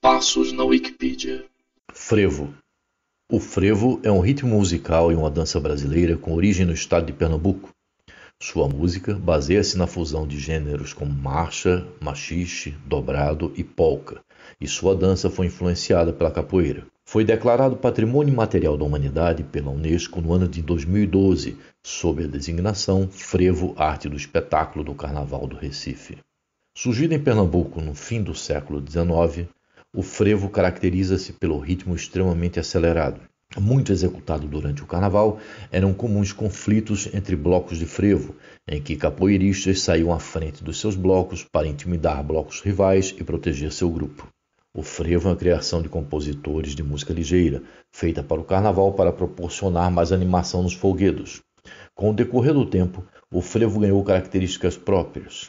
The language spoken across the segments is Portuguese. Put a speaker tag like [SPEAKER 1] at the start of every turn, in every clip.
[SPEAKER 1] passos na Wikipedia. Frevo. O frevo é um ritmo musical e uma dança brasileira com origem no estado de Pernambuco. Sua música baseia-se na fusão de gêneros como marcha, machixe, dobrado e polca, e sua dança foi influenciada pela capoeira. Foi declarado Patrimônio Material da Humanidade pela Unesco no ano de 2012, sob a designação Frevo Arte do Espetáculo do Carnaval do Recife. Surgido em Pernambuco no fim do século XIX, o frevo caracteriza-se pelo ritmo extremamente acelerado. Muito executado durante o carnaval, eram comuns conflitos entre blocos de frevo, em que capoeiristas saíam à frente dos seus blocos para intimidar blocos rivais e proteger seu grupo. O frevo é uma criação de compositores de música ligeira, feita para o carnaval para proporcionar mais animação nos folguedos. Com o decorrer do tempo, o frevo ganhou características próprias.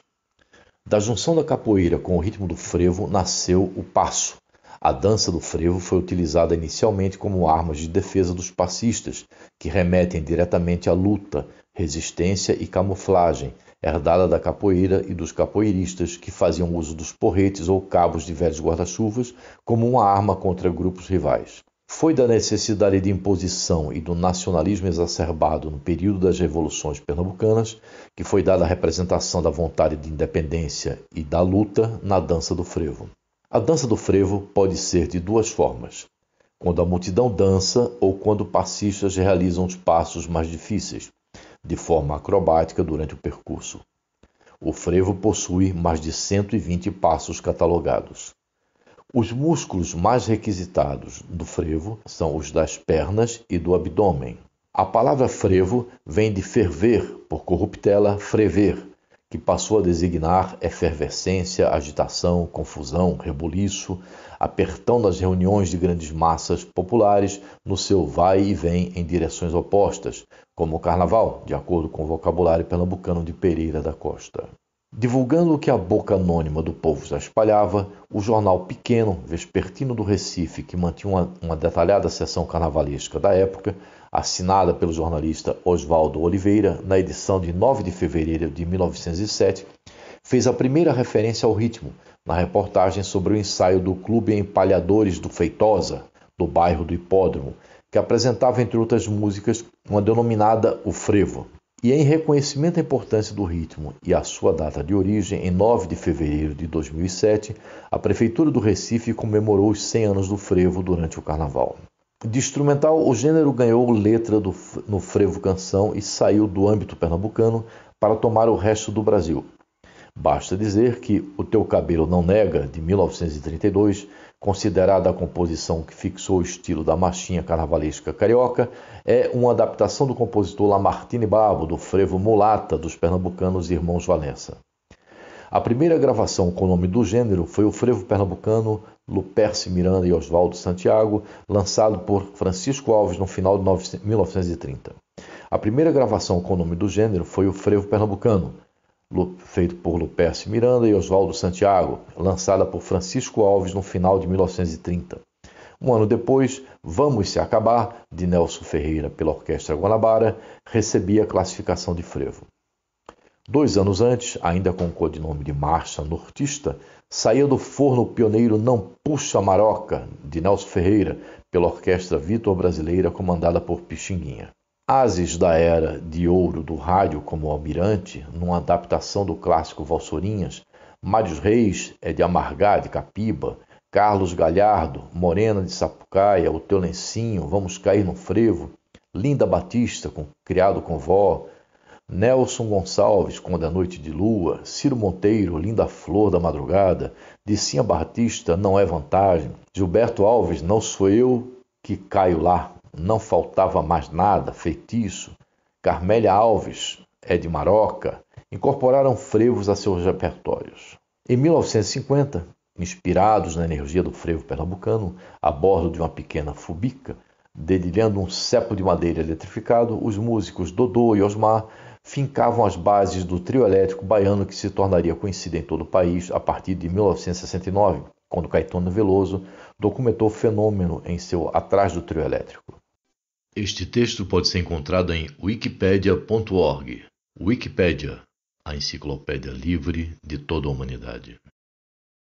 [SPEAKER 1] Da junção da capoeira com o ritmo do frevo nasceu o passo. A dança do frevo foi utilizada inicialmente como arma de defesa dos passistas, que remetem diretamente à luta, resistência e camuflagem, herdada da capoeira e dos capoeiristas que faziam uso dos porretes ou cabos de velhos guarda-chuvas como uma arma contra grupos rivais foi da necessidade de imposição e do nacionalismo exacerbado no período das revoluções pernambucanas que foi dada a representação da vontade de independência e da luta na dança do frevo. A dança do frevo pode ser de duas formas: quando a multidão dança ou quando passistas realizam os passos mais difíceis, de forma acrobática durante o percurso. O frevo possui mais de 120 passos catalogados. Os músculos mais requisitados do frevo são os das pernas e do abdômen. A palavra frevo vem de ferver, por corruptela frever, que passou a designar efervescência, agitação, confusão, rebuliço, apertão das reuniões de grandes massas populares no seu vai e vem em direções opostas, como o carnaval, de acordo com o vocabulário pernambucano de Pereira da Costa. Divulgando o que a boca anônima do povo já espalhava, o jornal pequeno, vespertino do Recife, que mantinha uma, uma detalhada sessão carnavalesca da época, assinada pelo jornalista Oswaldo Oliveira, na edição de 9 de fevereiro de 1907, fez a primeira referência ao ritmo, na reportagem sobre o ensaio do Clube Empalhadores do Feitosa, do bairro do Hipódromo, que apresentava, entre outras músicas, uma denominada O Frevo. E é em reconhecimento à importância do ritmo e à sua data de origem, em 9 de fevereiro de 2007, a Prefeitura do Recife comemorou os 100 anos do frevo durante o carnaval. De instrumental, o gênero ganhou letra do, no frevo canção e saiu do âmbito pernambucano para tomar o resto do Brasil. Basta dizer que O Teu Cabelo Não Nega, de 1932, considerada a composição que fixou o estilo da marchinha carnavalesca carioca, é uma adaptação do compositor Lamartine Babo, do frevo mulata dos pernambucanos Irmãos Valença. A primeira gravação com o nome do gênero foi o frevo pernambucano Luperce Miranda e Oswaldo Santiago, lançado por Francisco Alves no final de 1930. A primeira gravação com o nome do gênero foi o frevo pernambucano, feito por Lupercio Miranda e Oswaldo Santiago, lançada por Francisco Alves no final de 1930. Um ano depois, Vamos Se Acabar, de Nelson Ferreira pela Orquestra Guanabara, recebia a classificação de frevo. Dois anos antes, ainda com o codinome de Marcha Nortista, saía do forno o pioneiro Não Puxa Maroca, de Nelson Ferreira, pela Orquestra Vitor Brasileira, comandada por Pixinguinha. Ases da era de ouro do rádio como almirante, numa adaptação do clássico Valsorinhas, Mários Reis é de Amargar, de Capiba, Carlos Galhardo, Morena de Sapucaia, O Teu Lencinho, Vamos Cair no Frevo, Linda Batista, com, Criado com Vó, Nelson Gonçalves, Quando a Noite de Lua, Ciro Monteiro, Linda Flor da Madrugada, Dicinha Batista, Não é Vantagem, Gilberto Alves, Não Sou Eu que Caio Lá, não faltava mais nada, feitiço, Carmélia Alves, é Ed Maroca, incorporaram frevos a seus repertórios. Em 1950, inspirados na energia do frevo pernambucano, a bordo de uma pequena fubica, dedilhando um cepo de madeira eletrificado, os músicos Dodô e Osmar fincavam as bases do trio elétrico baiano que se tornaria conhecido em todo o país a partir de 1969, quando Caetano Veloso documentou o fenômeno em seu Atrás do Trio Elétrico. Este texto pode ser encontrado em wikipedia.org. Wikipedia, a enciclopédia livre de toda a humanidade.